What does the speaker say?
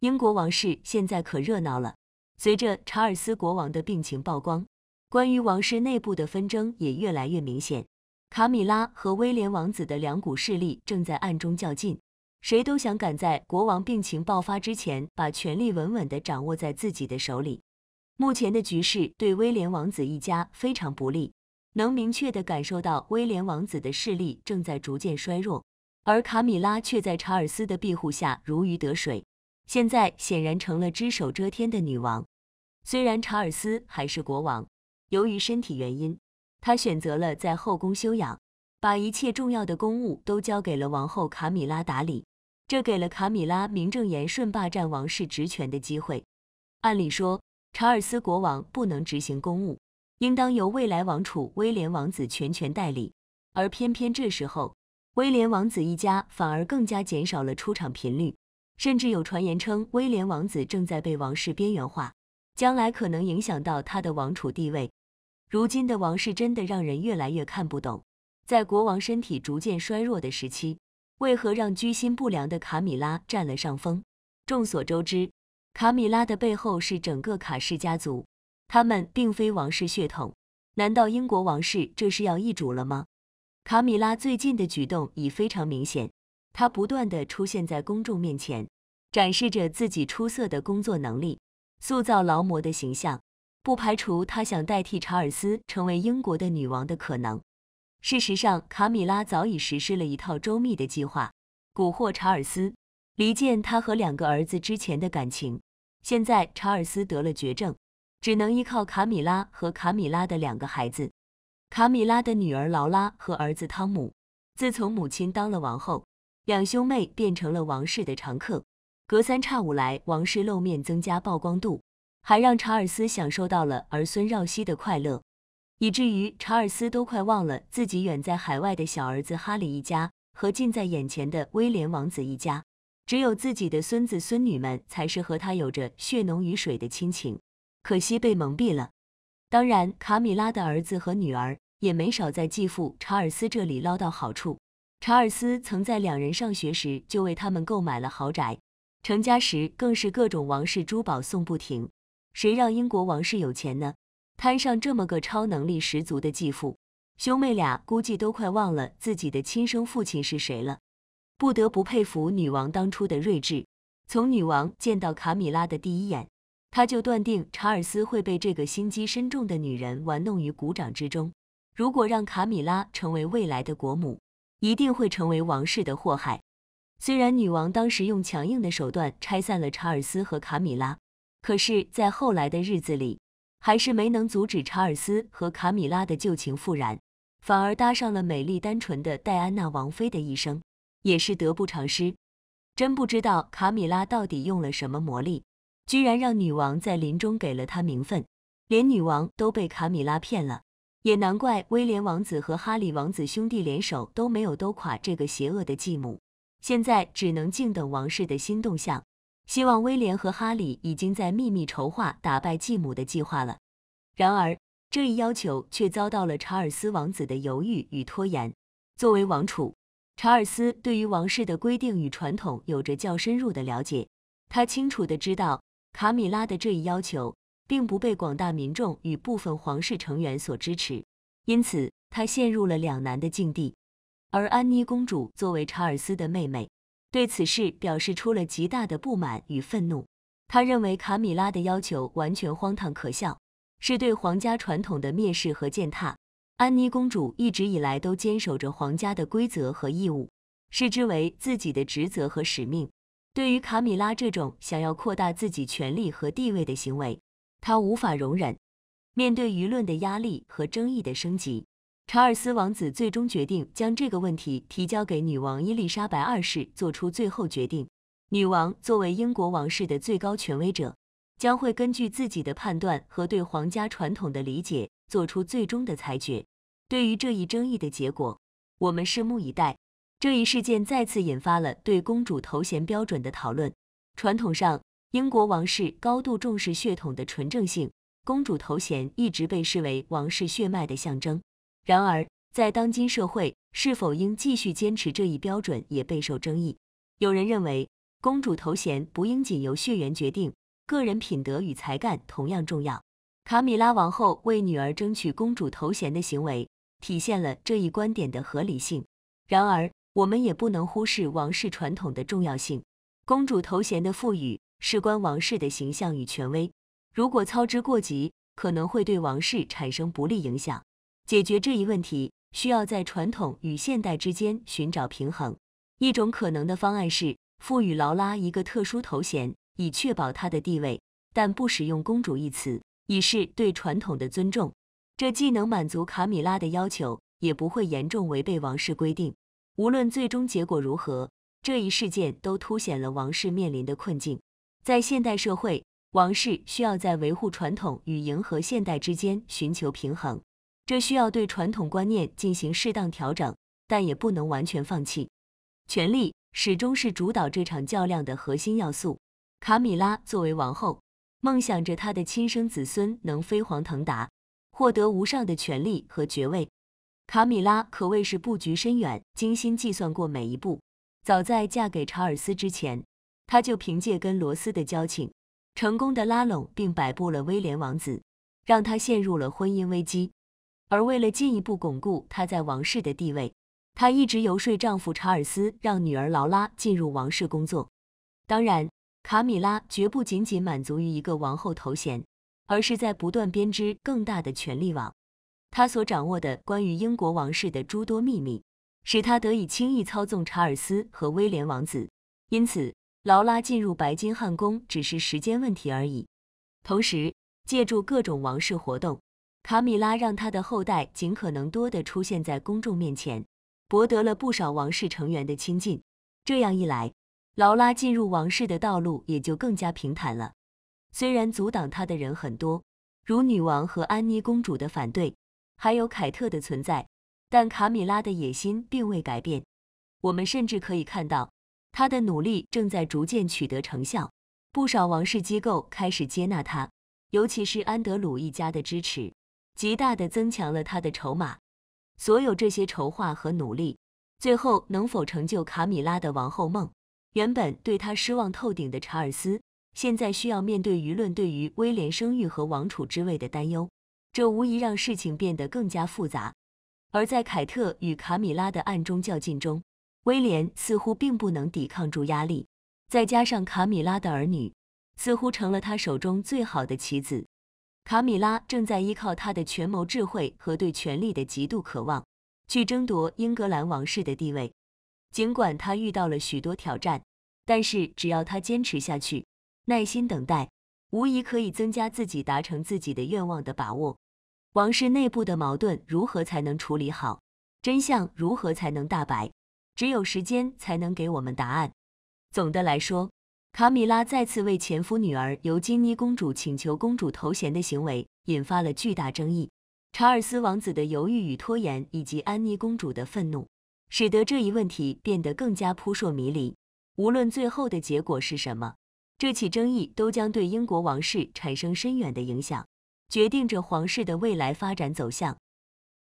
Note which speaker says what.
Speaker 1: 英国王室现在可热闹了。随着查尔斯国王的病情曝光，关于王室内部的纷争也越来越明显。卡米拉和威廉王子的两股势力正在暗中较劲，谁都想赶在国王病情爆发之前，把权力稳稳的掌握在自己的手里。目前的局势对威廉王子一家非常不利，能明确的感受到威廉王子的势力正在逐渐衰弱，而卡米拉却在查尔斯的庇护下如鱼得水。现在显然成了只手遮天的女王。虽然查尔斯还是国王，由于身体原因，他选择了在后宫休养，把一切重要的公务都交给了王后卡米拉打理。这给了卡米拉名正言顺霸占王室职权的机会。按理说，查尔斯国王不能执行公务，应当由未来王储威廉王子全权代理。而偏偏这时候，威廉王子一家反而更加减少了出场频率。甚至有传言称，威廉王子正在被王室边缘化，将来可能影响到他的王储地位。如今的王室真的让人越来越看不懂。在国王身体逐渐衰弱的时期，为何让居心不良的卡米拉占了上风？众所周知，卡米拉的背后是整个卡氏家族，他们并非王室血统。难道英国王室这是要易主了吗？卡米拉最近的举动已非常明显。他不断地出现在公众面前，展示着自己出色的工作能力，塑造劳模的形象。不排除他想代替查尔斯成为英国的女王的可能。事实上，卡米拉早已实施了一套周密的计划，蛊惑查尔斯，离间他和两个儿子之前的感情。现在查尔斯得了绝症，只能依靠卡米拉和卡米拉的两个孩子——卡米拉的女儿劳拉和儿子汤姆。自从母亲当了王后，两兄妹变成了王室的常客，隔三差五来王室露面，增加曝光度，还让查尔斯享受到了儿孙绕膝的快乐，以至于查尔斯都快忘了自己远在海外的小儿子哈里一家和近在眼前的威廉王子一家，只有自己的孙子孙女们才是和他有着血浓于水的亲情，可惜被蒙蔽了。当然，卡米拉的儿子和女儿也没少在继父查尔斯这里捞到好处。查尔斯曾在两人上学时就为他们购买了豪宅，成家时更是各种王室珠宝送不停。谁让英国王室有钱呢？摊上这么个超能力十足的继父，兄妹俩估计都快忘了自己的亲生父亲是谁了。不得不佩服女王当初的睿智。从女王见到卡米拉的第一眼，她就断定查尔斯会被这个心机深重的女人玩弄于股掌之中。如果让卡米拉成为未来的国母，一定会成为王室的祸害。虽然女王当时用强硬的手段拆散了查尔斯和卡米拉，可是，在后来的日子里，还是没能阻止查尔斯和卡米拉的旧情复燃，反而搭上了美丽单纯的戴安娜王妃的一生，也是得不偿失。真不知道卡米拉到底用了什么魔力，居然让女王在临终给了她名分，连女王都被卡米拉骗了。也难怪威廉王子和哈里王子兄弟联手都没有斗垮这个邪恶的继母，现在只能静等王室的新动向。希望威廉和哈里已经在秘密筹划打败继母的计划了。然而，这一要求却遭到了查尔斯王子的犹豫与拖延。作为王储，查尔斯对于王室的规定与传统有着较深入的了解，他清楚地知道卡米拉的这一要求。并不被广大民众与部分皇室成员所支持，因此他陷入了两难的境地。而安妮公主作为查尔斯的妹妹，对此事表示出了极大的不满与愤怒。她认为卡米拉的要求完全荒唐可笑，是对皇家传统的蔑视和践踏。安妮公主一直以来都坚守着皇家的规则和义务，视之为自己的职责和使命。对于卡米拉这种想要扩大自己权力和地位的行为，他无法容忍，面对舆论的压力和争议的升级，查尔斯王子最终决定将这个问题提交给女王伊丽莎白二世做出最后决定。女王作为英国王室的最高权威者，将会根据自己的判断和对皇家传统的理解做出最终的裁决。对于这一争议的结果，我们拭目以待。这一事件再次引发了对公主头衔标准的讨论。传统上，英国王室高度重视血统的纯正性，公主头衔一直被视为王室血脉的象征。然而，在当今社会，是否应继续坚持这一标准也备受争议。有人认为，公主头衔不应仅由血缘决定，个人品德与才干同样重要。卡米拉王后为女儿争取公主头衔的行为，体现了这一观点的合理性。然而，我们也不能忽视王室传统的重要性，公主头衔的赋予。事关王室的形象与权威，如果操之过急，可能会对王室产生不利影响。解决这一问题，需要在传统与现代之间寻找平衡。一种可能的方案是赋予劳拉一个特殊头衔，以确保她的地位，但不使用“公主”一词，以示对传统的尊重。这既能满足卡米拉的要求，也不会严重违背王室规定。无论最终结果如何，这一事件都凸显了王室面临的困境。在现代社会，王室需要在维护传统与迎合现代之间寻求平衡，这需要对传统观念进行适当调整，但也不能完全放弃。权力始终是主导这场较量的核心要素。卡米拉作为王后，梦想着她的亲生子孙能飞黄腾达，获得无上的权力和爵位。卡米拉可谓是布局深远，精心计算过每一步。早在嫁给查尔斯之前。他就凭借跟罗斯的交情，成功的拉拢并摆布了威廉王子，让他陷入了婚姻危机。而为了进一步巩固他在王室的地位，他一直游说丈夫查尔斯，让女儿劳拉进入王室工作。当然，卡米拉绝不仅仅满足于一个王后头衔，而是在不断编织更大的权力网。她所掌握的关于英国王室的诸多秘密，使她得以轻易操纵查尔斯和威廉王子。因此。劳拉进入白金汉宫只是时间问题而已。同时，借助各种王室活动，卡米拉让她的后代尽可能多的出现在公众面前，博得了不少王室成员的亲近。这样一来，劳拉进入王室的道路也就更加平坦了。虽然阻挡她的人很多，如女王和安妮公主的反对，还有凯特的存在，但卡米拉的野心并未改变。我们甚至可以看到。他的努力正在逐渐取得成效，不少王室机构开始接纳他，尤其是安德鲁一家的支持，极大的增强了他的筹码。所有这些筹划和努力，最后能否成就卡米拉的王后梦？原本对他失望透顶的查尔斯，现在需要面对舆论对于威廉声誉和王储之位的担忧，这无疑让事情变得更加复杂。而在凯特与卡米拉的暗中较劲中。威廉似乎并不能抵抗住压力，再加上卡米拉的儿女，似乎成了他手中最好的棋子。卡米拉正在依靠他的权谋智慧和对权力的极度渴望，去争夺英格兰王室的地位。尽管他遇到了许多挑战，但是只要他坚持下去，耐心等待，无疑可以增加自己达成自己的愿望的把握。王室内部的矛盾如何才能处理好？真相如何才能大白？只有时间才能给我们答案。总的来说，卡米拉再次为前夫女儿尤金妮公主请求公主头衔的行为，引发了巨大争议。查尔斯王子的犹豫与拖延，以及安妮公主的愤怒，使得这一问题变得更加扑朔迷离。无论最后的结果是什么，这起争议都将对英国王室产生深远的影响，决定着皇室的未来发展走向。